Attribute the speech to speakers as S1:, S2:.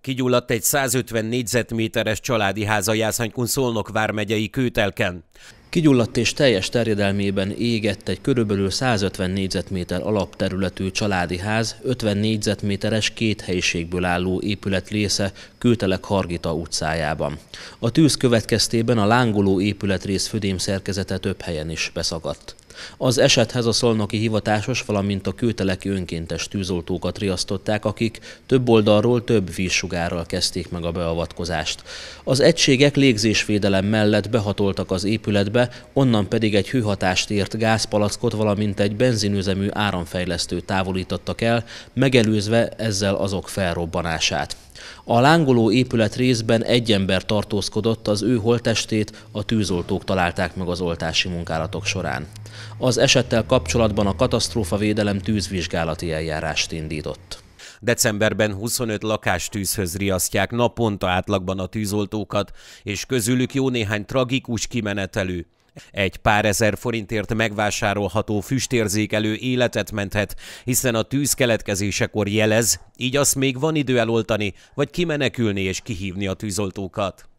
S1: Kigyulladt egy 150 négyzetméteres családi háza Jászánykun Szolnok
S2: vármegyei kőtelken. Kigyulladt és teljes terjedelmében égett egy körülbelül 150 négyzetméter alapterületű családi ház, 50 négyzetméteres két helyiségből álló épület része Kőtelek Hargita utcájában. A tűz következtében a lángoló épületrész födém szerkezete több helyen is beszakadt. Az esethez a szolnoki hivatásos, valamint a kőteleki önkéntes tűzoltókat riasztották, akik több oldalról több vízsugárral kezdték meg a beavatkozást. Az egységek légzésvédelem mellett behatoltak az épületbe, onnan pedig egy hőhatást ért gázpalackot, valamint egy benzinüzemű áramfejlesztő távolítottak el, megelőzve ezzel azok felrobbanását. A lángoló épület részben egy ember tartózkodott, az ő holtestét a tűzoltók találták meg az oltási munkálatok során az esettel kapcsolatban a katasztrófavédelem tűzvizsgálati eljárást indított. Decemberben 25
S1: lakástűzhöz riasztják naponta átlagban a tűzoltókat, és közülük jó néhány tragikus kimenetelő. Egy pár ezer forintért megvásárolható füstérzékelő életet menthet, hiszen a tűz keletkezésekor jelez, így azt még van idő eloltani, vagy kimenekülni és kihívni a tűzoltókat.